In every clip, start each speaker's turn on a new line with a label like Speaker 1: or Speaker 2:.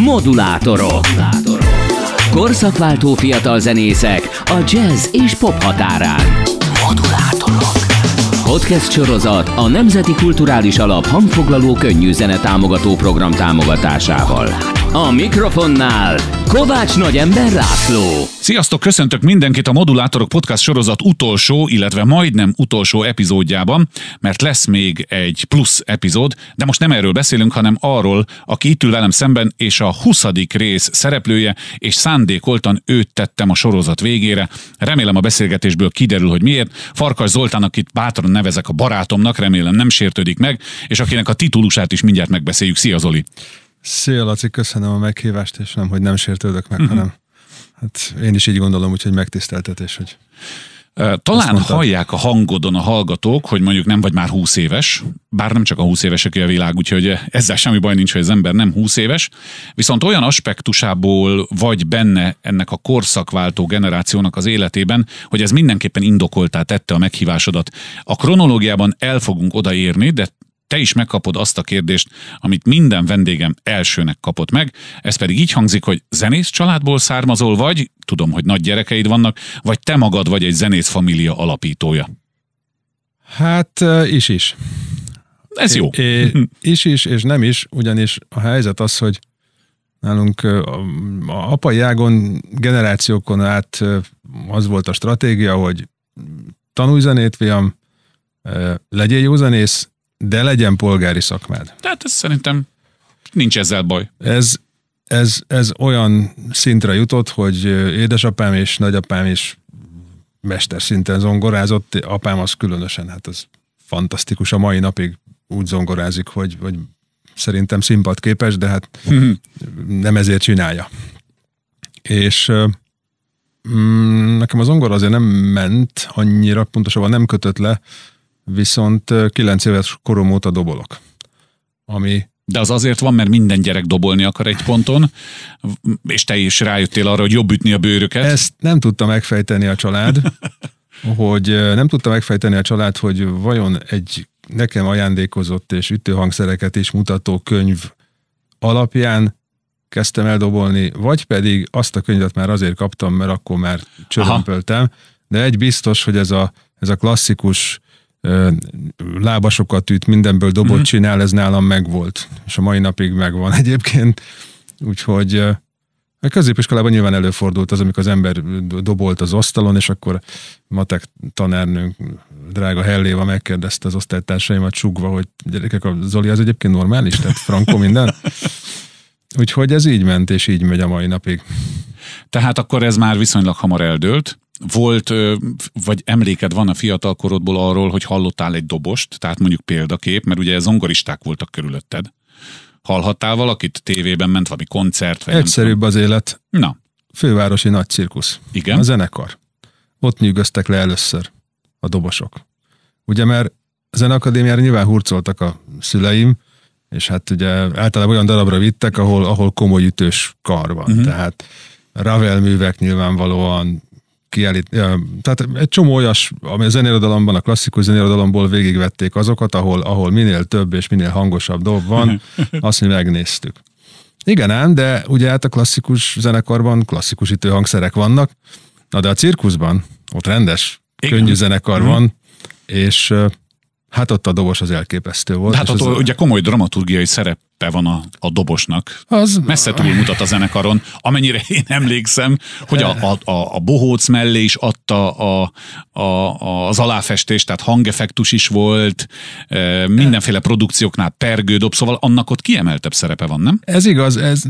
Speaker 1: Modulátorok. Korszakváltó fiatal zenészek a jazz és pop határán. Modulátorok. Podcast sorozat a Nemzeti Kulturális Alap hangfoglaló könnyű zene támogató program támogatásával. A mikrofonnál Kovács Nagyember László. Sziasztok,
Speaker 2: köszöntök mindenkit a Modulátorok Podcast sorozat utolsó, illetve majdnem utolsó epizódjában, mert lesz még egy plusz epizód, de most nem erről beszélünk, hanem arról, aki itt ül velem szemben, és a 20. rész szereplője, és szándékoltan őt tettem a sorozat végére. Remélem a beszélgetésből kiderül, hogy miért. Farkas Zoltán, akit bátran nevezek a barátomnak, remélem nem sértődik meg, és akinek a titulusát is mindjárt megbeszéljük. Szia Zoli!
Speaker 1: Szia Laci, köszönöm a meghívást, és nem, hogy nem sértődök meg, uh-huh. hanem hát én is így gondolom, úgyhogy megtiszteltetés, hogy
Speaker 2: talán hallják a hangodon a hallgatók, hogy mondjuk nem vagy már 20 éves, bár nem csak a 20 évesek a világ, úgyhogy ezzel semmi baj nincs, hogy az ember nem 20 éves, viszont olyan aspektusából vagy benne ennek a korszakváltó generációnak az életében, hogy ez mindenképpen indokoltá tette a meghívásodat. A kronológiában el fogunk odaérni, de te is megkapod azt a kérdést, amit minden vendégem elsőnek kapott meg, ez pedig így hangzik, hogy zenész családból származol vagy, tudom, hogy nagy gyerekeid vannak, vagy te magad vagy egy zenész família alapítója.
Speaker 1: Hát, is is. Ez jó. É, é, is is, és nem is, ugyanis a helyzet az, hogy Nálunk a apai ágon generációkon át az volt a stratégia, hogy tanulj zenét, fiam, legyél jó zenész, de legyen polgári szakmád.
Speaker 2: Tehát ez szerintem nincs ezzel baj.
Speaker 1: Ez, ez, ez olyan szintre jutott, hogy édesapám és nagyapám is szinten zongorázott, apám az különösen, hát az fantasztikus, a mai napig úgy zongorázik, hogy, hogy szerintem színpadképes, de hát mhm. nem ezért csinálja. És mm, nekem az zongora azért nem ment annyira, pontosabban nem kötött le, viszont 9 éves korom óta dobolok.
Speaker 2: Ami de az azért van, mert minden gyerek dobolni akar egy ponton, és te is rájöttél arra, hogy jobb ütni a bőröket. Ezt
Speaker 1: nem tudta megfejteni a család, hogy nem tudta megfejteni a család, hogy vajon egy nekem ajándékozott és ütőhangszereket is mutató könyv alapján kezdtem el dobolni, vagy pedig azt a könyvet már azért kaptam, mert akkor már csörömpöltem, Aha. de egy biztos, hogy ez a, ez a klasszikus lábasokat üt, mindenből dobot mm csinál, ez nálam megvolt. És a mai napig megvan egyébként. Úgyhogy a középiskolában nyilván előfordult az, amikor az ember dobolt az asztalon, és akkor matek tanárnőnk, drága Helléva megkérdezte az osztálytársaimat csugva, hogy gyerekek, a Zoli az egyébként normális, tehát frankó minden. Úgyhogy ez így ment, és így megy a mai napig. Tehát akkor ez már viszonylag hamar
Speaker 2: eldőlt. Volt, vagy emléked van a fiatalkorodból arról, hogy hallottál egy dobost, tehát mondjuk példakép, mert ugye zongoristák voltak körülötted. Hallhattál valakit? Tévében ment valami koncert? Vagy Egyszerűbb
Speaker 1: az élet. Na. Fővárosi nagy cirkusz. Igen. A zenekar. Ott nyűgöztek le először a dobosok. Ugye mert a zeneakadémiára nyilván hurcoltak a szüleim, és hát ugye általában olyan darabra vittek, ahol, ahol komoly ütős kar van. Uh-huh. Tehát Ravel művek nyilvánvalóan kiállít, tehát egy csomó olyas, ami a zenérodalomban, a klasszikus zenérodalomból végigvették azokat, ahol, ahol minél több és minél hangosabb dob van, azt mi megnéztük. Igen ám, de ugye hát a klasszikus zenekarban klasszikus hangszerek vannak, na de a cirkuszban ott rendes, Igen. könnyű zenekar Igen. Mhm. van, és hát ott a dobos az elképesztő volt. De hát ott ugye
Speaker 2: komoly dramaturgiai szerep szerepe van a, a dobosnak. Az messze túl mutat a zenekaron. Amennyire én emlékszem, hogy a, a, a, a bohóc mellé is adta a, a, a, az aláfestést, tehát hangeffektus is volt, mindenféle produkcióknál dob, szóval annak ott kiemeltebb szerepe van, nem?
Speaker 1: Ez igaz, ez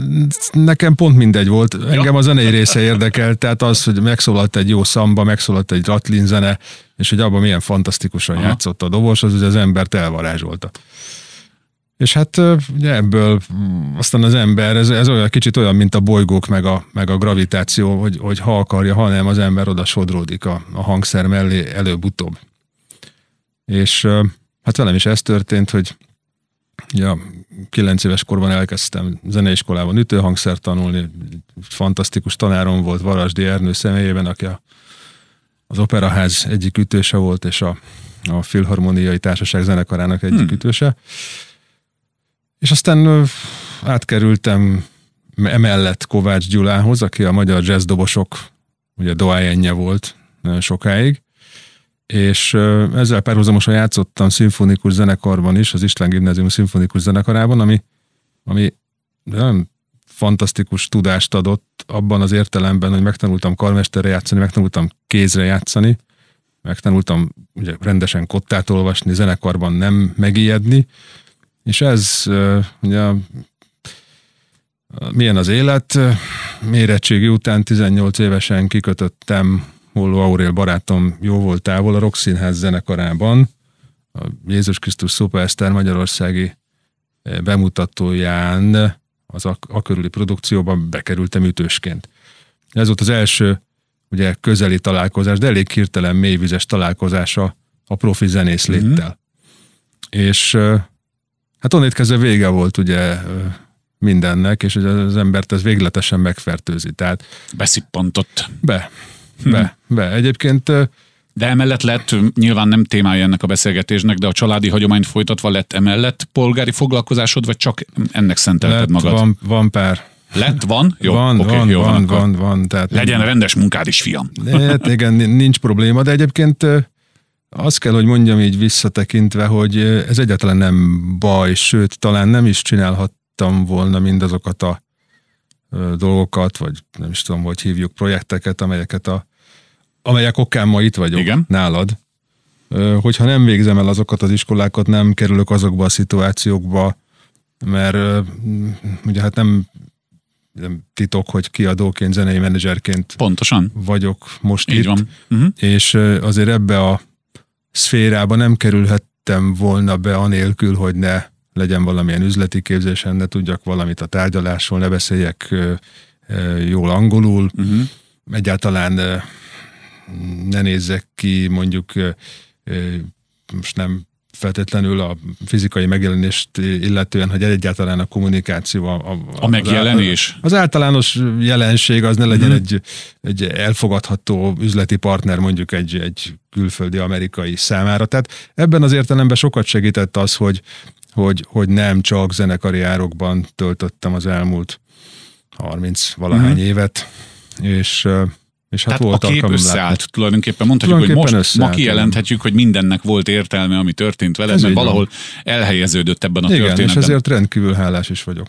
Speaker 1: nekem pont mindegy volt. Engem ja. a zenei része érdekelt, tehát az, hogy megszólalt egy jó szamba, megszólalt egy ratlin zene, és hogy abban milyen fantasztikusan Aha. játszott a dobos, az ugye az embert elvarázsolta. És hát ugye ebből mm, aztán az ember, ez, ez olyan kicsit olyan, mint a bolygók meg a, meg a gravitáció, hogy, hogy ha akarja, ha nem, az ember oda sodródik a, a hangszer mellé előbb-utóbb. És hát velem is ez történt, hogy ja, 9 éves korban elkezdtem zeneiskolában ütőhangszer tanulni, fantasztikus tanárom volt Varasdi Ernő személyében, aki a, az Operaház egyik ütőse volt, és a, a Filharmoniai Társaság zenekarának egyik hmm. ütőse. És aztán átkerültem emellett Kovács Gyulához, aki a magyar jazzdobosok, ugye doájenje volt sokáig, és ezzel párhuzamosan játszottam szimfonikus zenekarban is, az István Gimnázium szimfonikus zenekarában, ami, ami nem fantasztikus tudást adott abban az értelemben, hogy megtanultam karmesterre játszani, megtanultam kézre játszani, megtanultam ugye rendesen kottát olvasni, zenekarban nem megijedni, és ez ugye milyen az élet. Mérettségi után 18 évesen kikötöttem Holló Aurél barátom jó volt távol a Rockszínház zenekarában, a Jézus Krisztus Szupersztár Magyarországi bemutatóján az a, a körüli produkcióban bekerültem ütősként. Ez volt az első ugye közeli találkozás, de elég hirtelen mélyvizes találkozása a profi zenész léttel. Mm-hmm. És Hát onnét kezdve vége volt ugye mindennek, és az embert ez végletesen megfertőzi. Tehát Beszippantott. Be, hm.
Speaker 2: be, Hmm. be. Egyébként de emellett lett, nyilván nem témája ennek a beszélgetésnek, de a családi hagyományt folytatva lett emellett polgári foglalkozásod, vagy csak ennek szentelted lett, magad? Van, van pár. Lett, van? Jó, van, okay, van, jó, van, van, van, van. Tehát Legyen nem... rendes munkád is, fiam.
Speaker 1: Lehet, igen, nincs probléma, de egyébként azt kell, hogy mondjam így visszatekintve, hogy ez egyáltalán nem baj, sőt, talán nem is csinálhattam volna mindazokat a dolgokat, vagy nem is tudom, hogy hívjuk projekteket, amelyeket a, amelyek okán ma itt vagyok Igen. nálad. Hogyha nem végzem el azokat az iskolákat, nem kerülök azokba a szituációkba, mert ugye hát nem, nem titok, hogy kiadóként, zenei menedzserként Pontosan. vagyok most Így itt, van. Uh-huh. és azért ebbe a szférába nem kerülhettem volna be anélkül, hogy ne legyen valamilyen üzleti képzésen, ne tudjak valamit a tárgyalásról, ne beszéljek jól angolul, uh-huh. egyáltalán ne nézzek ki mondjuk most nem feltétlenül a fizikai megjelenést illetően, hogy egyáltalán a kommunikáció, a, a, a megjelenés. Az, az általános jelenség az ne legyen hmm. egy, egy elfogadható üzleti partner mondjuk egy, egy külföldi amerikai számára. Tehát ebben az értelemben sokat segített az, hogy, hogy, hogy nem csak zenekari árokban töltöttem az elmúlt 30 valahány hmm. évet, és és hát Tehát volt a kép összeállt látni.
Speaker 2: tulajdonképpen. Mondhatjuk, tulajdonképpen hogy most ma kijelenthetjük, hogy mindennek volt értelme, ami történt vele, mert valahol van. elhelyeződött ebben a Igen, történetben. és ezért
Speaker 1: rendkívül hálás is vagyok.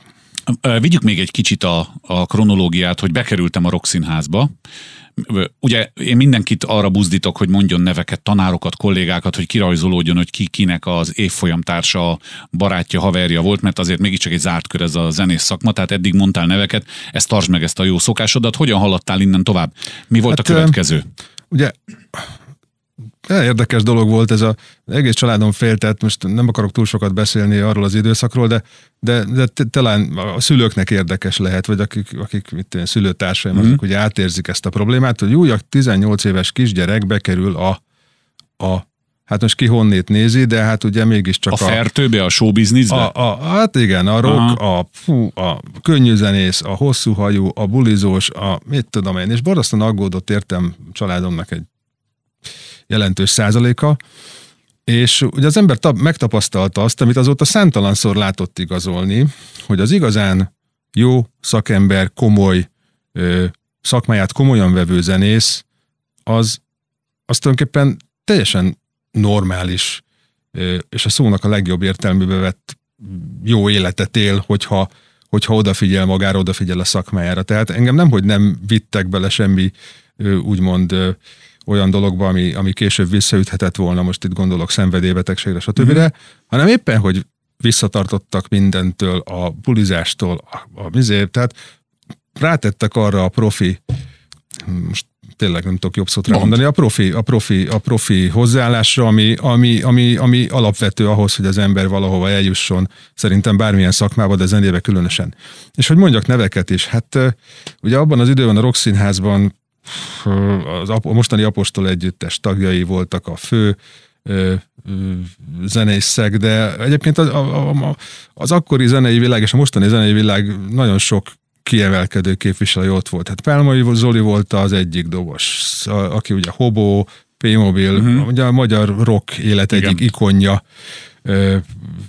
Speaker 1: Vigyük
Speaker 2: még egy kicsit a, a kronológiát, hogy bekerültem a Rock Színházba, ugye én mindenkit arra buzdítok, hogy mondjon neveket, tanárokat, kollégákat, hogy kirajzolódjon, hogy ki kinek az évfolyamtársa, barátja, haverja volt, mert azért mégiscsak egy zárt kör ez a zenész szakma, tehát eddig mondtál neveket, ezt tartsd meg ezt a jó szokásodat, hogyan haladtál innen tovább? Mi volt hát, a következő?
Speaker 1: Ugye Érdekes dolog volt ez a egész családom féltett, most nem akarok túl sokat beszélni arról az időszakról, de, de, de talán a szülőknek érdekes lehet, vagy akik, akik mit én, szülőtársaim, mm-hmm. azok mhm. ugye átérzik ezt a problémát, hogy újak 18 éves kisgyerek bekerül a, a Hát most ki honnét nézi, de hát ugye mégiscsak a... A fertőbe, a showbizniszbe? A, a, hát igen, a rock, a, fú, a könnyűzenész, a hosszú hajú, a bulizós, a mit tudom én, és borzasztóan aggódott értem családomnak egy jelentős százaléka, és ugye az ember tab- megtapasztalta azt, amit azóta számtalanszor látott igazolni, hogy az igazán jó szakember, komoly, ö, szakmáját komolyan vevő zenész, az, az tulajdonképpen teljesen normális, ö, és a szónak a legjobb értelműbe vett jó életet él, hogyha, hogyha odafigyel magára, odafigyel a szakmájára. Tehát engem nem, hogy nem vittek bele semmi úgymond olyan dologba, ami, ami később visszaüthetett volna, most itt gondolok szenvedélybetegségre, stb., mm hanem éppen, hogy visszatartottak mindentől, a bulizástól, a, a mizért, tehát rátettek arra a profi, most tényleg nem tudok jobb szót mondani, a profi, a profi, a profi hozzáállásra, ami, ami, ami, ami alapvető ahhoz, hogy az ember valahova eljusson, szerintem bármilyen szakmába, de zenébe különösen. És hogy mondjak neveket is, hát ugye abban az időben a Rock Színházban az a mostani apostol együttes tagjai voltak a fő ö, ö, de egyébként az, a, a, az akkori zenei világ és a mostani zenei világ nagyon sok kiemelkedő képviselő ott volt. Hát Pálmai Zoli volt az egyik dobos, aki ugye hobo, P-Mobil, uh-huh. ugye a magyar rock élet Igen. egyik ikonja.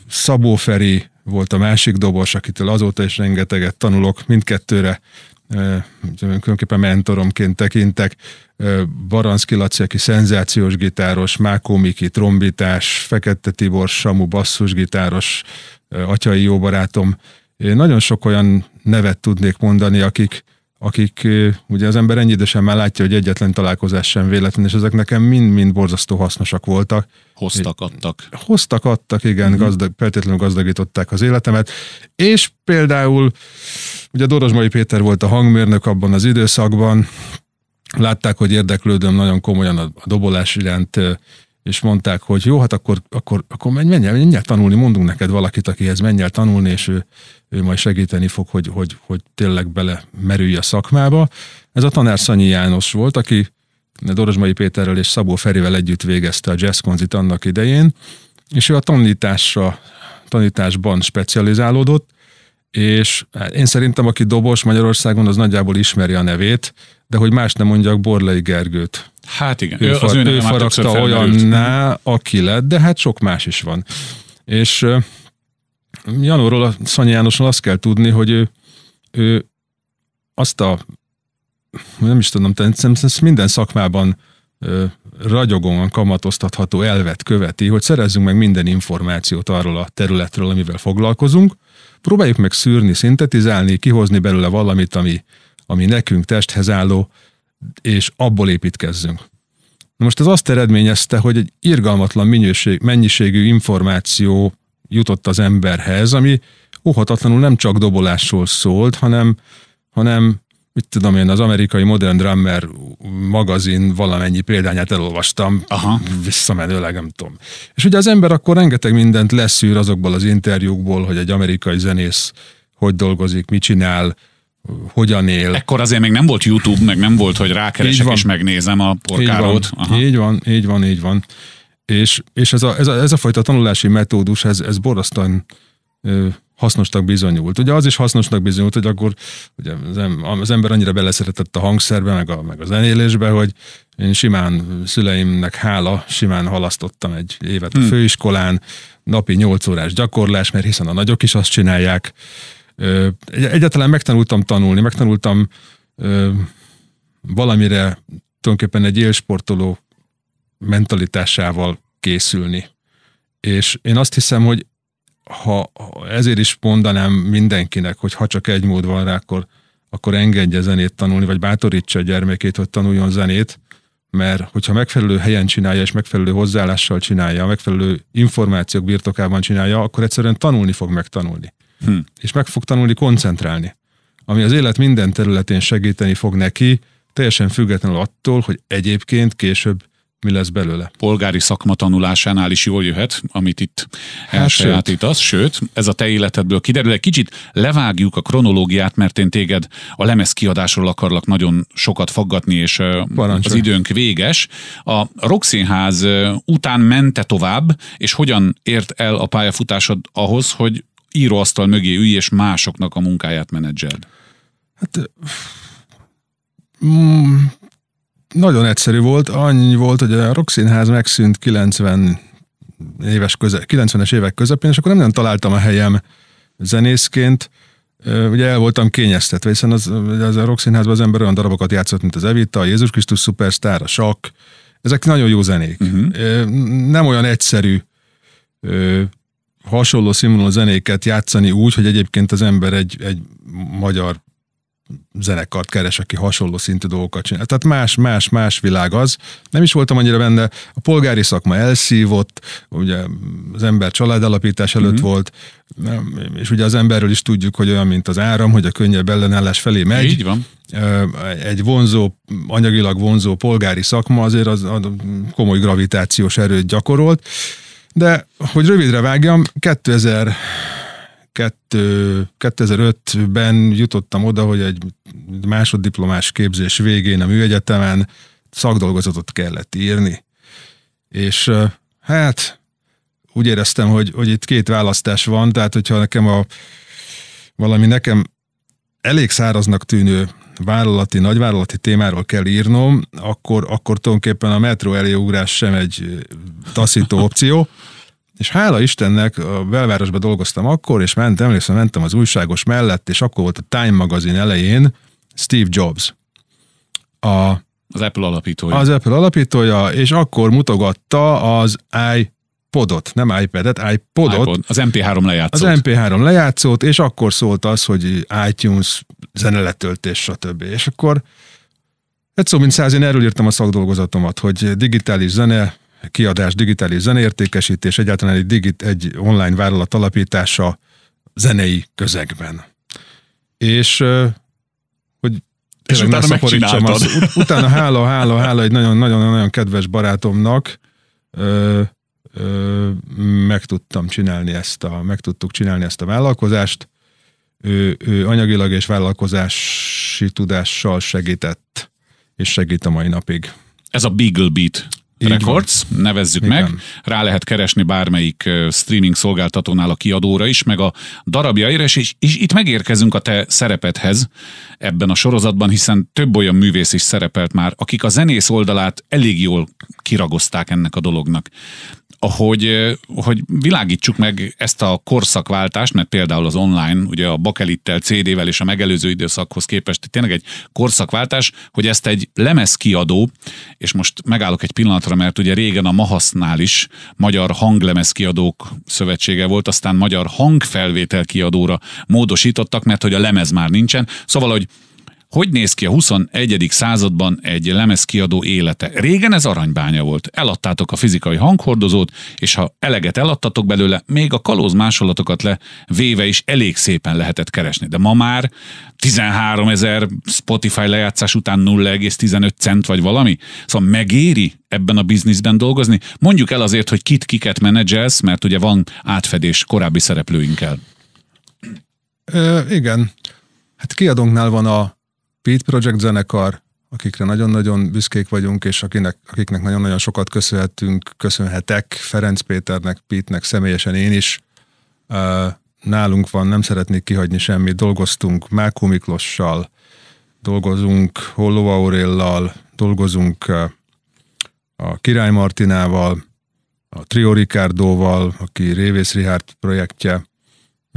Speaker 1: Szabó Feri volt a másik dobos, akitől azóta is rengeteget tanulok, mindkettőre különképpen mentoromként tekintek, Baranszki Laci, aki szenzációs gitáros, Mákó Miki, trombitás, Fekete Tibor, Samu, basszusgitáros, atyai jó barátom. Én nagyon sok olyan nevet tudnék mondani, akik akik ugye az ember ennyi idősen már látja, hogy egyetlen találkozás sem véletlen, és ezek nekem mind-mind borzasztó hasznosak voltak. Hoztak, adtak. Hoztak, adtak, igen, mm-hmm. gazdag, feltétlenül gazdagították az életemet, és például ugye Dorosmai Péter volt a hangmérnök abban az időszakban, látták, hogy érdeklődöm nagyon komolyan a dobolás iránt, és mondták, hogy jó, hát akkor, akkor, akkor menj, menj, el, menj el tanulni, mondunk neked valakit, akihez menj el tanulni, és ő, ő majd segíteni fog, hogy, hogy, hogy tényleg bele merülj a szakmába. Ez a tanár Szanyi János volt, aki Dorosmai Péterrel és Szabó Ferivel együtt végezte a jazzkonzit annak idején, és ő a tanításra, tanításban specializálódott, és én szerintem, aki dobos Magyarországon, az nagyjából ismeri a nevét, de hogy más nem mondjak, Borlai Gergőt
Speaker 2: Hát igen, ő, far, az ő, ő faragta
Speaker 1: ne, aki lett, de hát sok más is van. És Janóról, Szanyi Jánosról azt kell tudni, hogy ő, ő azt a, nem is tudom, ezt minden szakmában ragyogóan kamatoztatható elvet követi, hogy szerezzünk meg minden információt arról a területről, amivel foglalkozunk, próbáljuk meg szűrni, szintetizálni, kihozni belőle valamit, ami, ami nekünk testhez álló, és abból építkezzünk. Na most ez azt eredményezte, hogy egy irgalmatlan minőség, mennyiségű információ jutott az emberhez, ami óhatatlanul nem csak dobolásról szólt, hanem, hanem mit tudom én, az amerikai Modern Drummer magazin valamennyi példányát elolvastam, Aha. visszamenőleg nem tudom. És ugye az ember akkor rengeteg mindent leszűr azokból az interjúkból, hogy egy amerikai zenész hogy dolgozik, mit csinál, hogyan él. Ekkor azért még nem volt YouTube, meg nem volt, hogy rákeresek és megnézem a porkárót. Így, így van, így van, így van. És, és ez, a, ez, a, ez a fajta tanulási metódus, ez, ez borosztan hasznosnak bizonyult. Ugye az is hasznosnak bizonyult, hogy akkor ugye az ember annyira beleszeretett a hangszerbe, meg a, meg a zenélésbe, hogy én simán szüleimnek hála, simán halasztottam egy évet hmm. a főiskolán, napi 8 órás gyakorlás, mert hiszen a nagyok is azt csinálják, Egyáltalán megtanultam tanulni, megtanultam valamire tulajdonképpen egy élsportoló mentalitásával készülni. És én azt hiszem, hogy ha ezért is mondanám mindenkinek, hogy ha csak egy mód van rá, akkor, akkor engedje zenét tanulni, vagy bátorítsa a gyermekét, hogy tanuljon zenét, mert hogyha megfelelő helyen csinálja, és megfelelő hozzáállással csinálja, megfelelő információk birtokában csinálja, akkor egyszerűen tanulni fog megtanulni. Hm. És meg fog tanulni koncentrálni, ami az élet minden területén segíteni fog neki, teljesen függetlenül attól, hogy egyébként később mi lesz belőle.
Speaker 2: Polgári szakma tanulásánál is jól jöhet, amit itt hát itt sőt. sőt, ez a te életedből kiderül. Egy kicsit levágjuk a kronológiát, mert én téged a lemez kiadásról akarlak nagyon sokat faggatni, és Parancsol. az időnk véges. A Roxinház után mente tovább, és hogyan ért el a pályafutásod ahhoz, hogy íróasztal mögé ülj, és másoknak a munkáját menedzseld?
Speaker 1: Hát mm, nagyon egyszerű volt. Annyi volt, hogy a Roxinház megszűnt 90 éves köze, 90-es évek közepén, és akkor nem nagyon találtam a helyem zenészként. Ugye el voltam kényeztetve, hiszen az, az a Roxinházban az ember olyan darabokat játszott, mint az Evita, a Jézus Krisztus Superstar, a Sak. Ezek nagyon jó zenék. Uh-huh. Nem olyan egyszerű hasonló színvonalú zenéket játszani úgy, hogy egyébként az ember egy, egy magyar zenekart keres, aki hasonló szintű dolgokat csinál. Tehát más, más, más világ az. Nem is voltam annyira benne. A polgári szakma elszívott, ugye az ember családalapítás előtt mm-hmm. volt, és ugye az emberről is tudjuk, hogy olyan, mint az áram, hogy a könnyebb ellenállás felé megy. Így van. Egy vonzó, anyagilag vonzó polgári szakma azért az, az komoly gravitációs erőt gyakorolt de, hogy rövidre vágjam, 2000 2005-ben jutottam oda, hogy egy másoddiplomás képzés végén a műegyetemen szakdolgozatot kellett írni. És hát úgy éreztem, hogy, hogy itt két választás van, tehát hogyha nekem a valami nekem elég száraznak tűnő vállalati, nagyvállalati témáról kell írnom, akkor, akkor tulajdonképpen a metró eléugrás sem egy taszító opció. És hála Istennek a belvárosban dolgoztam akkor, és mentem, emlékszem, mentem az újságos mellett, és akkor volt a Time magazin elején Steve Jobs. A, az Apple alapítója. Az Apple alapítója, és akkor mutogatta az i iPodot, nem iPadet, iPodot. iPod, az MP3 lejátszót. Az MP3 lejátszót, és akkor szólt az, hogy iTunes, zeneletöltés, stb. És akkor egy hát szó, mint száz, én erről írtam a szakdolgozatomat, hogy digitális zene, kiadás, digitális zeneértékesítés, egyáltalán egy, digit, egy online vállalat alapítása zenei közegben. És hogy és utána megszaporítsam azt. Utána hála, hála, hála egy nagyon-nagyon-nagyon kedves barátomnak, meg tudtam csinálni ezt a, meg tudtuk csinálni ezt a vállalkozást. Ő, ő anyagilag és vállalkozási tudással segített, és segít a mai napig.
Speaker 2: Ez a Beagle Beat így Records, van. nevezzük Igen. meg. Rá lehet keresni bármelyik streaming szolgáltatónál a kiadóra is, meg a darabjaira, és, és, és itt megérkezünk a te szerepedhez ebben a sorozatban, hiszen több olyan művész is szerepelt már, akik a zenész oldalát elég jól kiragozták ennek a dolognak hogy, hogy világítsuk meg ezt a korszakváltást, mert például az online, ugye a bakelittel, CD-vel és a megelőző időszakhoz képest tényleg egy korszakváltás, hogy ezt egy lemezkiadó, és most megállok egy pillanatra, mert ugye régen a Mahasznál is Magyar Hanglemezkiadók Szövetsége volt, aztán Magyar Hangfelvétel kiadóra módosítottak, mert hogy a lemez már nincsen. Szóval, hogy hogy néz ki a 21. században egy lemezkiadó élete? Régen ez aranybánya volt. Eladtátok a fizikai hanghordozót, és ha eleget eladtatok belőle, még a kalóz másolatokat le véve is elég szépen lehetett keresni. De ma már 13 ezer Spotify lejátszás után 0,15 cent vagy valami. Szóval megéri ebben a bizniszben dolgozni? Mondjuk el azért, hogy kit kiket menedzselsz, mert ugye van átfedés korábbi szereplőinkkel.
Speaker 1: Ö, igen. Hát kiadónknál van a Pete Project zenekar, akikre nagyon-nagyon büszkék vagyunk, és akinek, akiknek nagyon-nagyon sokat köszönhetünk, köszönhetek Ferenc Péternek, Pítnek, személyesen én is. Nálunk van, nem szeretnék kihagyni semmit, dolgoztunk Mákó Miklossal, dolgozunk Holló Aurellal, dolgozunk a Király Martinával, a Trio Ricardoval, aki Révész Rihárt projektje,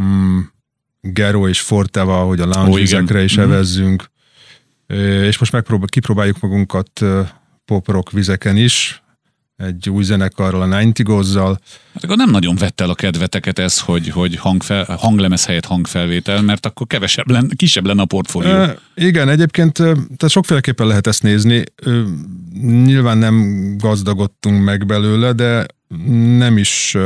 Speaker 1: mm, Gero és Forteva, hogy a lounge oh, is mhm. evezzünk, és most megpróbál, kipróbáljuk magunkat poprok vizeken is, egy új zenekarral, a Nine gozzal Hát akkor nem nagyon vett el a
Speaker 2: kedveteket ez, hogy, hogy hangfel, hanglemez helyett hangfelvétel, mert akkor kevesebb lenne, kisebb lenne a portfólió. E,
Speaker 1: igen, egyébként tehát sokféleképpen lehet ezt nézni. Nyilván nem gazdagodtunk meg belőle, de nem is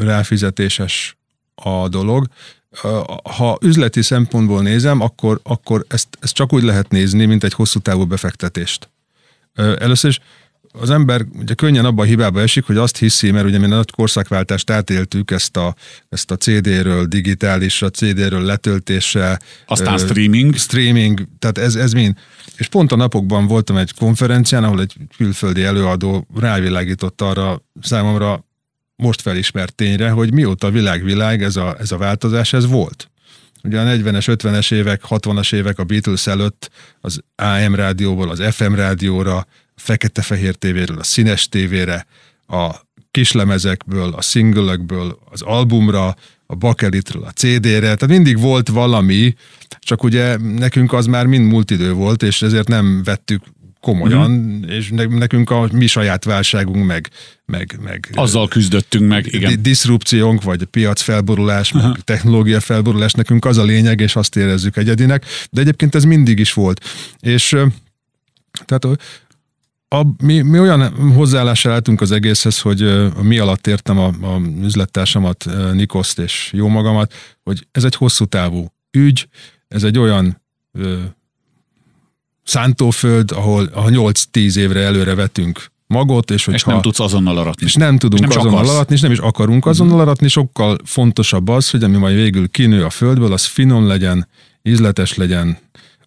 Speaker 1: ráfizetéses a dolog ha üzleti szempontból nézem, akkor, akkor ezt, ezt csak úgy lehet nézni, mint egy hosszú távú befektetést. Először is az ember ugye könnyen abba a hibába esik, hogy azt hiszi, mert ugye mi nagy korszakváltást átéltük, ezt a, ezt a CD-ről digitálisra, CD-ről letöltése. Aztán ö, streaming. Streaming, tehát ez, ez mind. És pont a napokban voltam egy konferencián, ahol egy külföldi előadó rávilágított arra számomra, most felismert tényre, hogy mióta a világvilág ez a, ez a változás, ez volt. Ugye a 40-es, 50-es évek, 60-as évek a Beatles előtt az AM rádióból az FM rádióra, fekete-fehér tévéről a színes tévére, a kislemezekből, a singleökből, az albumra, a bakelitről a CD-re, tehát mindig volt valami, csak ugye nekünk az már mind múlt idő volt, és ezért nem vettük komolyan, mm. és nekünk a mi saját válságunk meg... meg, meg Azzal küzdöttünk meg, igen. Diszrupciónk, vagy piacfelborulás, Aha. meg technológia felborulás, nekünk az a lényeg, és azt érezzük egyedinek, de egyébként ez mindig is volt. És tehát a, mi, mi olyan hozzáállással álltunk az egészhez, hogy uh, mi alatt értem a, a üzlettársamat, uh, Nikoszt és jó magamat, hogy ez egy hosszú távú ügy, ez egy olyan uh, szántóföld, ahol a 8-10 évre előre vetünk magot, és, hogyha, és nem tudsz azonnal aratni. És nem tudunk és nem azonnal akarsz. aratni, és nem is akarunk mhm. azonnal aratni, sokkal fontosabb az, hogy ami majd végül kinő a földből, az finom legyen, ízletes legyen,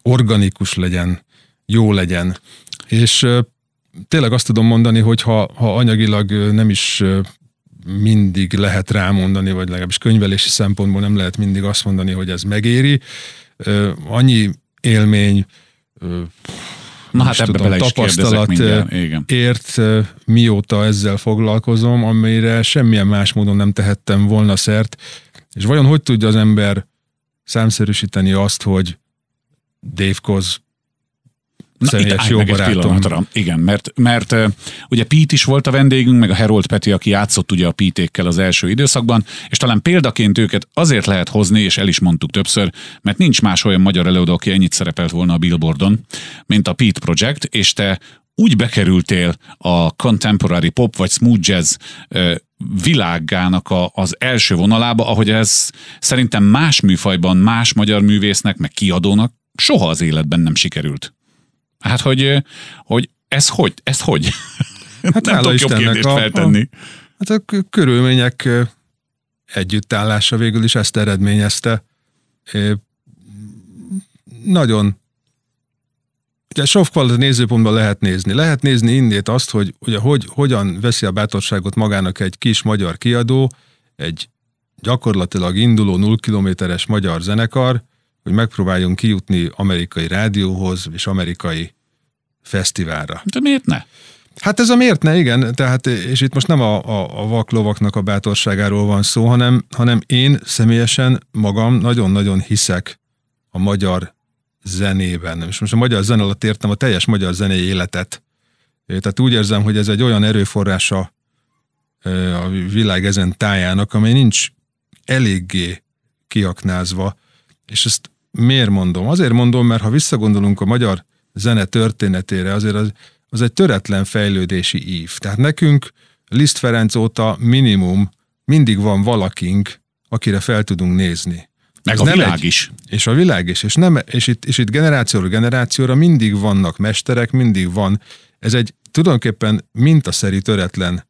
Speaker 1: organikus legyen, jó legyen. És tényleg azt tudom mondani, hogy ha, ha anyagilag nem is mindig lehet rámondani, vagy legalábbis könyvelési szempontból nem lehet mindig azt mondani, hogy ez megéri, annyi élmény, Na hát ebbe bele tapasztalat ért, mióta ezzel foglalkozom, amire semmilyen más módon nem tehettem volna szert. És vajon hogy tudja az ember számszerűsíteni azt, hogy Dave Koz személyes jó barátom. Igen,
Speaker 2: mert, mert ugye Pete is volt a vendégünk, meg a Herold Peti, aki játszott ugye a Pítékkel az első időszakban, és talán példaként őket azért lehet hozni, és el is mondtuk többször, mert nincs más olyan magyar előadó, aki ennyit szerepelt volna a Billboardon, mint a Pete Project, és te úgy bekerültél a contemporary pop vagy smooth jazz világának a, az első vonalába, ahogy ez szerintem más műfajban, más magyar művésznek, meg kiadónak soha az életben nem sikerült. Hát, hogy, hogy ez
Speaker 1: hogy? Ez hogy?
Speaker 2: Hát nem tudok jobb kérdést a, feltenni.
Speaker 1: A, hát a körülmények együttállása végül is ezt eredményezte. É, nagyon Ugye Sofkvalat nézőpontban lehet nézni. Lehet nézni innét azt, hogy ugye hogy, hogyan veszi a bátorságot magának egy kis magyar kiadó, egy gyakorlatilag induló 0 kilométeres magyar zenekar, hogy megpróbáljon kijutni amerikai rádióhoz és amerikai fesztiválra. De miért ne? Hát ez a miért ne, igen, tehát, és itt most nem a, a, a vaklovaknak a bátorságáról van szó, hanem, hanem én személyesen magam nagyon-nagyon hiszek a magyar zenében. És most a magyar zen alatt értem a teljes magyar zenei életet. Tehát úgy érzem, hogy ez egy olyan erőforrása a világ ezen tájának, amely nincs eléggé kiaknázva és ezt miért mondom? Azért mondom, mert ha visszagondolunk a magyar zene történetére, azért az, az egy töretlen fejlődési ív. Tehát nekünk Liszt Ferenc óta minimum mindig van valakink, akire fel tudunk nézni. Meg Ez a nem világ egy, is. És a világ is. És, nem, és, itt, és itt generációról generációra mindig vannak mesterek, mindig van. Ez egy tulajdonképpen mintaszerű töretlen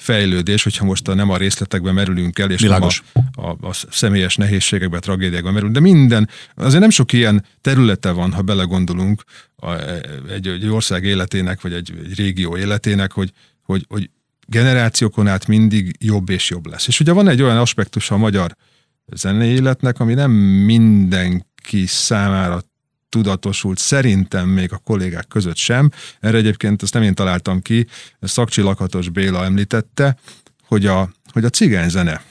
Speaker 1: fejlődés, hogyha most a, nem a részletekbe merülünk el, és Bilágos. nem a, a, a személyes nehézségekbe, tragédiákba merülünk, de minden, azért nem sok ilyen területe van, ha belegondolunk a, egy, egy ország életének, vagy egy, egy régió életének, hogy, hogy, hogy generációkon át mindig jobb és jobb lesz. És ugye van egy olyan aspektus a magyar zenei életnek, ami nem mindenki számára tudatosult szerintem még a kollégák között sem. Erre egyébként ezt nem én találtam ki, Szakcsi Lakatos Béla említette, hogy a, hogy a cigányzene,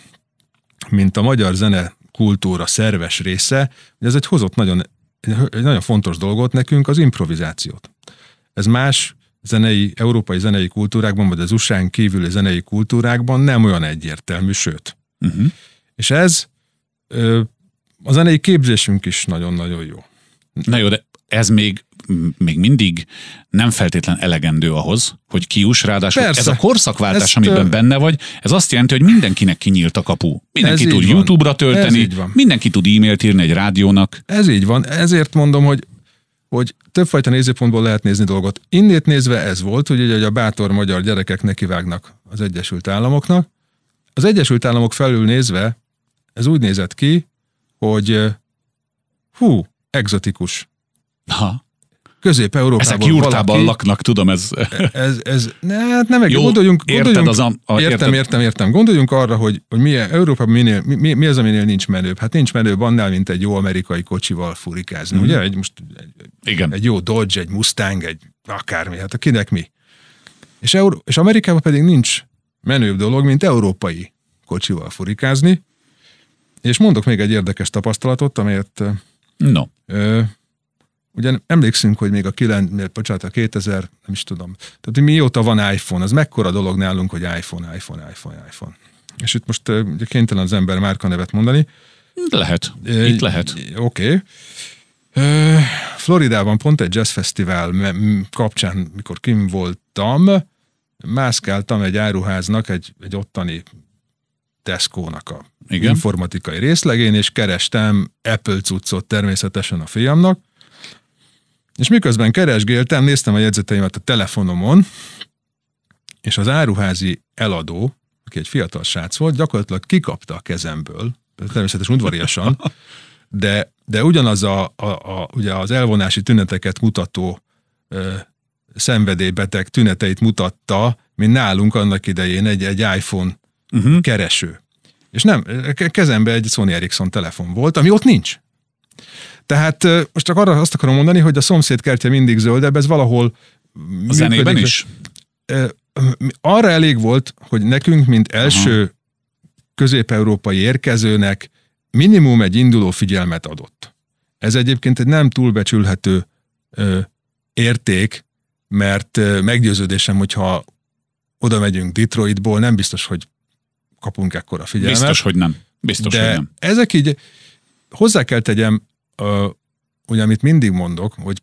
Speaker 1: mint a magyar zene kultúra szerves része, hogy ez egy hozott nagyon, egy nagyon fontos dolgot nekünk, az improvizációt. Ez más zenei, európai zenei kultúrákban, vagy az USA-n kívüli zenei kultúrákban nem olyan egyértelmű, sőt. Uh-huh. És ez ö, a zenei képzésünk is
Speaker 2: nagyon-nagyon jó. Na jó, de ez még még mindig nem feltétlen elegendő ahhoz, hogy kiuss, ráadásul Persze. ez a korszakváltás, Ezt, amiben benne vagy, ez azt jelenti, hogy mindenkinek
Speaker 1: kinyílt a kapu. Mindenki tud YouTube-ra tölteni, mindenki tud e-mailt írni egy rádiónak. Ez így van, ezért mondom, hogy hogy többfajta nézőpontból lehet nézni dolgot. Innét nézve ez volt, hogy ugye a bátor magyar gyerekek nekivágnak az Egyesült Államoknak. Az Egyesült Államok felül nézve ez úgy nézett ki, hogy hú, egzotikus. Ha. Közép-Európában Ezek jurtában valaki, laknak, tudom, ez... ez, ez ne, hát nem egy, Jó, gondoljunk, gondoljunk, az a, a, értem, értem, értem. Gondoljunk arra, hogy, hogy milyen, Európában minél, mi, mi, az, aminél nincs menőbb. Hát nincs menőbb annál, mint egy jó amerikai kocsival furikázni, mm. ugye? Egy, most, egy, Igen. egy jó Dodge, egy Mustang, egy akármi, hát akinek mi. És, Euró- és Amerikában pedig nincs menőbb dolog, mint európai kocsival furikázni. És mondok még egy érdekes tapasztalatot, amelyet... No. Ugye emlékszünk, hogy még a 9, bocsánat, a 2000, nem is tudom. Tehát mióta van iPhone, az mekkora dolog nálunk, hogy iPhone, iPhone, iPhone, iPhone. És itt most ugye kénytelen az ember márka nevet mondani. Lehet, e, itt lehet. Oké. Okay. E, Floridában pont egy jazzfesztivál kapcsán, mikor kim voltam, mászkáltam egy áruháznak, egy, egy ottani Tesco-nak a Igen. informatikai részlegén, és kerestem Apple cuccot természetesen a fiamnak, és miközben keresgéltem, néztem a jegyzeteimet a telefonomon, és az áruházi eladó, aki egy fiatal srác volt, gyakorlatilag kikapta a kezemből, természetesen udvariasan, de, de ugyanaz a, a, a, ugye az elvonási tüneteket mutató ö, szenvedélybeteg tüneteit mutatta, mint nálunk annak idején egy, egy iPhone uh-huh. kereső. És nem, kezembe egy Sony Ericsson telefon volt, ami ott nincs. Tehát most csak arra azt akarom mondani, hogy a szomszéd kertje mindig zöldebb, ez valahol...
Speaker 2: A zenében is?
Speaker 1: Arra elég volt, hogy nekünk, mint első Aha. közép-európai érkezőnek minimum egy induló figyelmet adott. Ez egyébként egy nem túlbecsülhető érték, mert meggyőződésem, hogyha oda megyünk Detroitból, nem biztos, hogy kapunk ekkora figyelmet. Biztos, hogy nem. Biztos, De hogy nem. ezek így, hozzá kell tegyem, uh, ugye amit mindig mondok, hogy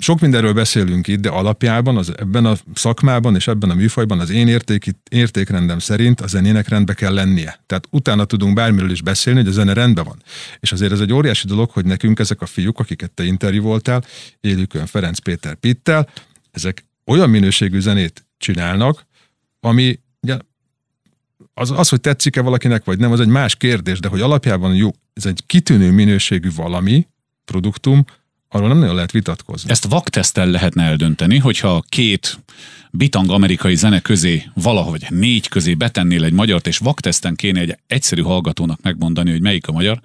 Speaker 1: sok mindenről beszélünk itt, de alapjában az, ebben a szakmában és ebben a műfajban az én érték, értékrendem szerint a zenének rendbe kell lennie. Tehát utána tudunk bármiről is beszélni, hogy a zene rendben van. És azért ez egy óriási dolog, hogy nekünk ezek a fiúk, akiket te interjú voltál, Élükön Ferenc Péter Pittel, ezek olyan minőségű zenét csinálnak, ami ugye, az, az, hogy tetszik-e valakinek, vagy nem, az egy más kérdés, de hogy alapjában jó, ez egy kitűnő minőségű valami, produktum, arról nem nagyon lehet vitatkozni. Ezt vaktesztel lehetne eldönteni, hogyha két
Speaker 2: bitang amerikai zene közé, valahogy négy közé betennél egy magyart, és vakteszten kéne egy egyszerű hallgatónak megmondani, hogy melyik a magyar,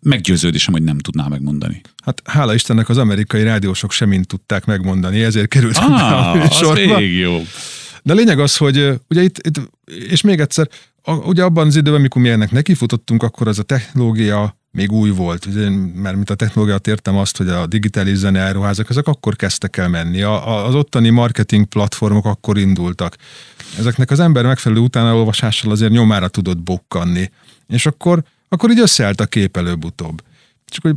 Speaker 2: meggyőződésem, hogy nem tudná megmondani.
Speaker 1: Hát hála Istennek az amerikai rádiósok sem tudták megmondani, ezért került ah, be a műsorba. Az jó. De a lényeg az, hogy ugye itt, itt és még egyszer, a, ugye abban az időben, amikor mi ennek nekifutottunk, akkor az a technológia még új volt, ugye, mert mint a technológiát értem azt, hogy a digitális zeneáruházak, ezek akkor kezdtek el menni, a, a, az ottani marketing platformok akkor indultak. Ezeknek az ember megfelelő utánaolvasással azért nyomára tudott bokkanni, és akkor, akkor így összeállt a kép előbb-utóbb. Csak hogy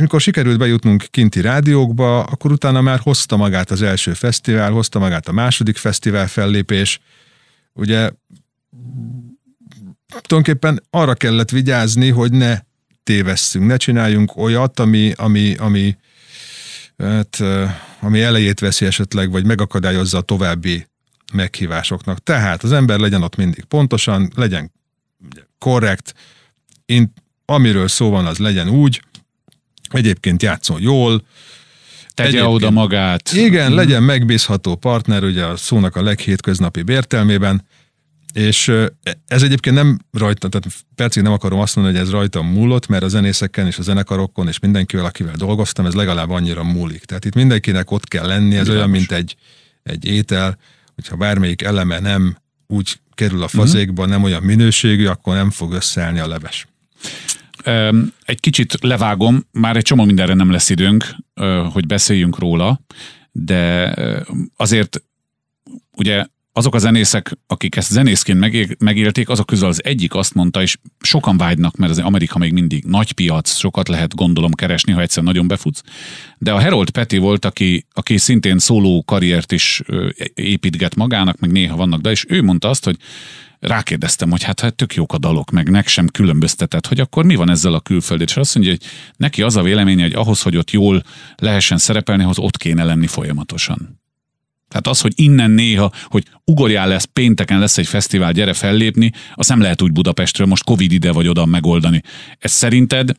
Speaker 1: mikor sikerült bejutnunk kinti rádiókba, akkor utána már hozta magát az első fesztivál, hozta magát a második fesztivál fellépés. Ugye tulajdonképpen arra kellett vigyázni, hogy ne tévesszünk, ne csináljunk olyat, ami, ami, ami, hát, ami elejét veszi esetleg, vagy megakadályozza a további meghívásoknak. Tehát az ember legyen ott mindig pontosan, legyen korrekt, amiről szó van, az legyen úgy, Egyébként játszon jól, tegye Egyébként, oda magát. Igen, mhm. legyen megbízható partner, ugye a szónak a leghétköznapi értelmében, és ez egyébként nem rajta, tehát percig nem akarom azt mondani, hogy ez rajta múlott, mert a zenészeken és a zenekarokon és mindenkivel, akivel dolgoztam, ez legalább annyira múlik. Tehát itt mindenkinek ott kell lenni, ez Igen, olyan, mint egy, egy étel, hogyha bármelyik eleme nem úgy kerül a mhm. fazékba, uh-huh. nem olyan minőségű, akkor nem fog összeállni a leves. Egy kicsit levágom, már
Speaker 2: egy csomó mindenre nem lesz időnk, hogy beszéljünk róla, de azért ugye azok a zenészek, akik ezt zenészként megélték, azok közül az egyik azt mondta, és sokan vágynak, mert az Amerika még mindig nagy piac, sokat lehet gondolom keresni, ha egyszer nagyon befutsz. De a Harold Petty volt, aki, aki szintén szóló karriert is építget magának, meg néha vannak, de és ő mondta azt, hogy rákérdeztem, hogy hát, hát tök jók a dalok, meg nek sem különböztetett, hogy akkor mi van ezzel a külföldi És azt mondja, hogy neki az a véleménye, hogy ahhoz, hogy ott jól lehessen szerepelni, ahhoz ott kéne lenni folyamatosan. Tehát az, hogy innen néha, hogy ugorjál lesz, pénteken lesz egy fesztivál, gyere fellépni, azt nem lehet úgy Budapestről most Covid ide vagy oda megoldani. Ez szerinted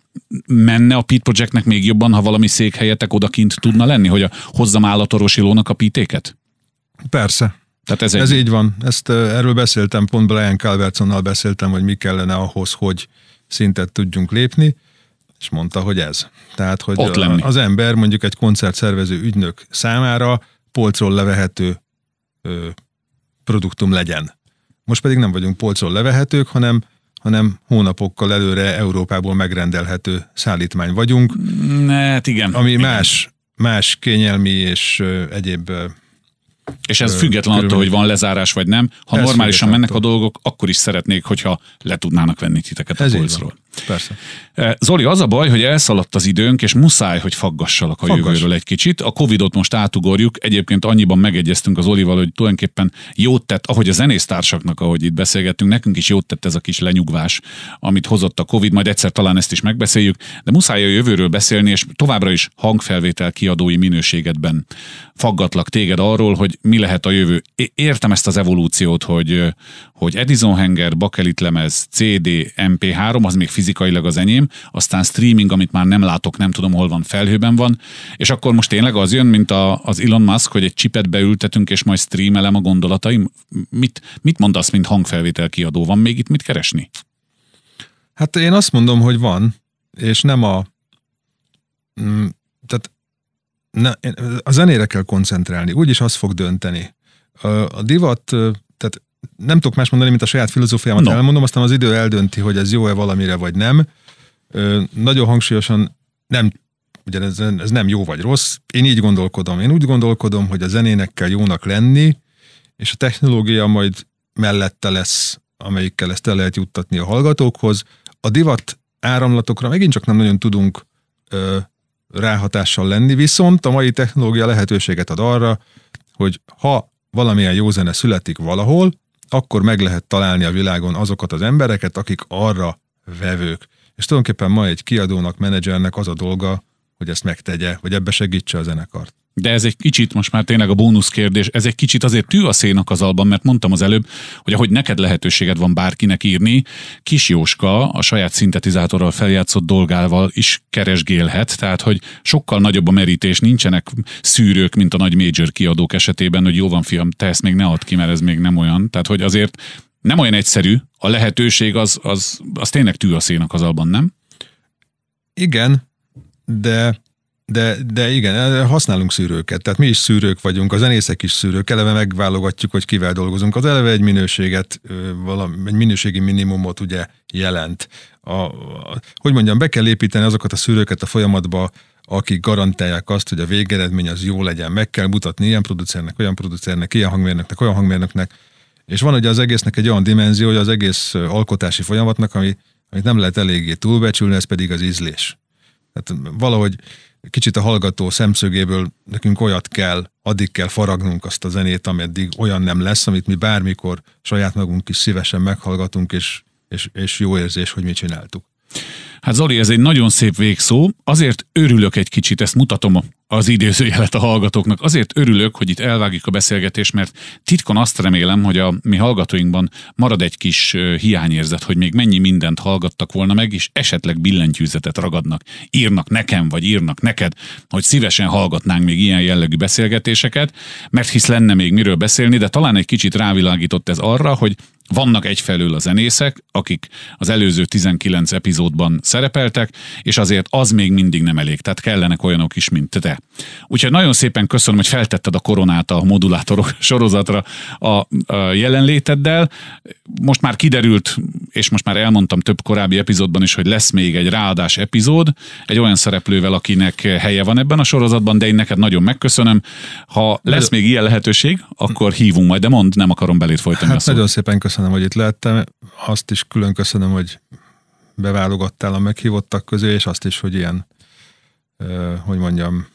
Speaker 2: menne a Pit Projectnek még jobban, ha valami székhelyetek odakint tudna lenni, hogy a, hozzam állatorvos a pítéket?
Speaker 1: Persze. Tehát ez, egy... ez így van. Ezt, erről beszéltem, pont Brian Calvertsonnal beszéltem, hogy mi kellene ahhoz, hogy szintet tudjunk lépni és mondta, hogy ez. Tehát, hogy Ott lenni. az ember mondjuk egy koncertszervező ügynök számára polcról levehető ö, produktum legyen. Most pedig nem vagyunk polcról levehetők, hanem hanem hónapokkal előre Európából megrendelhető szállítmány vagyunk. Mm, hát igen. Ami igen. más más kényelmi és egyéb és ez független attól, hogy
Speaker 2: van lezárás vagy
Speaker 1: nem. Ha ez normálisan mennek attól.
Speaker 2: a dolgok, akkor is
Speaker 1: szeretnék, hogyha
Speaker 2: le tudnának venni titeket ez a polcról. Persze. Zoli, az a baj, hogy elszaladt az időnk, és muszáj, hogy faggassalak a Faggass. jövőről egy kicsit. A Covidot most átugorjuk. Egyébként annyiban megegyeztünk az Olival, hogy tulajdonképpen jót tett, ahogy a zenésztársaknak, ahogy itt beszélgettünk, nekünk is jót tett ez a kis lenyugvás, amit hozott a Covid, majd egyszer talán ezt is megbeszéljük, de muszáj a jövőről beszélni, és továbbra is hangfelvétel kiadói minőségedben faggatlak téged arról, hogy mi lehet a jövő. Értem ezt az evolúciót, hogy, hogy Edison Henger, Bakelit lemez, CD, MP3, az még fizikailag az enyém, aztán streaming, amit már nem látok, nem tudom hol van, felhőben van, és akkor most tényleg az jön, mint a, az Elon Musk, hogy egy csipet beültetünk, és majd streamelem a gondolataim. Mit, mit mondasz, mint hangfelvétel kiadó? Van még itt mit
Speaker 1: keresni? Hát én azt mondom, hogy van, és nem a... Mm, tehát ne, a zenére kell koncentrálni, úgyis az fog dönteni. A divat, tehát nem tudok más mondani, mint a saját filozófiámat no. elmondom, aztán az idő eldönti, hogy ez jó-e valamire, vagy nem. Nagyon hangsúlyosan nem ugye ez, ez nem jó vagy rossz, én így gondolkodom. Én úgy gondolkodom, hogy a zenének kell jónak lenni, és a technológia majd mellette lesz, amelyikkel ezt el lehet juttatni a hallgatókhoz. A divat áramlatokra megint csak nem nagyon tudunk ráhatással lenni, viszont a mai technológia lehetőséget ad arra, hogy ha valamilyen jó zene születik valahol, akkor meg lehet találni a világon azokat az embereket, akik arra vevők. És tulajdonképpen ma egy kiadónak, menedzsernek az a dolga, hogy ezt megtegye, vagy ebbe segítse a zenekart.
Speaker 2: De ez egy kicsit, most már tényleg a bónusz kérdés, ez egy kicsit azért tű a szénak az alban, mert mondtam az előbb, hogy ahogy neked lehetőséged van bárkinek írni, Kis Jóska a saját szintetizátorral feljátszott dolgával is keresgélhet, tehát hogy sokkal nagyobb a merítés, nincsenek szűrők, mint a nagy major kiadók esetében, hogy jó van fiam, te ezt még ne add ki, mert ez még nem olyan. Tehát, hogy azért nem olyan egyszerű, a lehetőség
Speaker 1: az, az, az tényleg tű a szénak az alban, nem? Igen, de de, de igen, használunk szűrőket, tehát mi is szűrők vagyunk, a zenészek is szűrők, eleve megválogatjuk, hogy kivel dolgozunk. Az eleve egy minőséget, valami, egy minőségi minimumot ugye jelent. A, a, hogy mondjam, be kell építeni azokat a szűrőket a folyamatba, akik garantálják azt, hogy a végeredmény az jó legyen. Meg kell mutatni ilyen producernek, olyan producernek, ilyen hangmérnöknek, olyan hangmérnöknek. És van ugye az egésznek egy olyan dimenziója az egész alkotási folyamatnak, ami, amit nem lehet eléggé túlbecsülni, ez pedig az ízlés. Tehát valahogy kicsit a hallgató szemszögéből nekünk olyat kell, addig kell faragnunk azt a zenét, ameddig olyan nem lesz, amit mi bármikor saját magunk is szívesen meghallgatunk, és, és, és jó érzés, hogy mi csináltuk.
Speaker 2: Hát Zoli, ez egy nagyon szép végszó. Azért örülök egy kicsit, ezt mutatom az idézőjelet a hallgatóknak. Azért örülök, hogy itt elvágjuk a beszélgetést, mert titkon azt remélem, hogy a mi hallgatóinkban marad egy kis hiányérzet, hogy még mennyi mindent hallgattak volna meg, és esetleg billentyűzetet ragadnak. Írnak nekem, vagy írnak neked, hogy szívesen hallgatnánk még ilyen jellegű beszélgetéseket, mert hisz lenne még miről beszélni, de talán egy kicsit rávilágított ez arra, hogy vannak egyfelől a zenészek, akik az előző 19 epizódban szerepeltek, és azért az még mindig nem elég, tehát kellenek olyanok is, mint te. Úgyhogy nagyon szépen köszönöm, hogy feltetted a koronát a modulátorok sorozatra a, a jelenléteddel. Most már kiderült, és most már elmondtam több korábbi epizódban is, hogy lesz még egy ráadás epizód, egy olyan szereplővel, akinek helye van ebben a sorozatban, de én neked nagyon megköszönöm. Ha lesz még ilyen lehetőség, akkor hívunk majd, de mond, nem akarom belét folytani. Hát, nagyon
Speaker 1: szépen köszönöm köszönöm, hogy itt lehettem. Azt is külön köszönöm, hogy beválogattál a meghívottak közé, és azt is, hogy ilyen, hogy mondjam,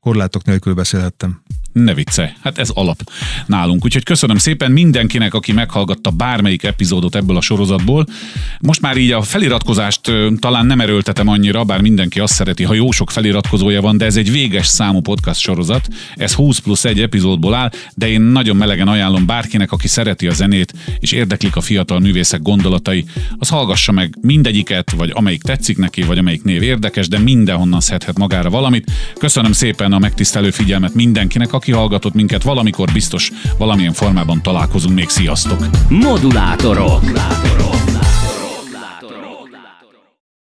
Speaker 1: korlátok nélkül beszélhettem. Ne
Speaker 2: vicce, hát ez alap nálunk. Úgyhogy köszönöm szépen mindenkinek, aki meghallgatta bármelyik epizódot ebből a sorozatból. Most már így a feliratkozást talán nem erőltetem annyira, bár mindenki azt szereti, ha jó sok feliratkozója van, de ez egy véges számú podcast sorozat. Ez 20 plusz egy epizódból áll, de én nagyon melegen ajánlom bárkinek, aki szereti a zenét és érdeklik a fiatal művészek gondolatai, az hallgassa meg mindegyiket, vagy amelyik tetszik neki, vagy amelyik név érdekes, de mindenhonnan szedhet magára valamit. Köszönöm szépen a megtisztelő figyelmet mindenkinek, aki hallgatott minket, valamikor biztos valamilyen formában találkozunk még. Sziasztok! Modulátorok! Modulátorok.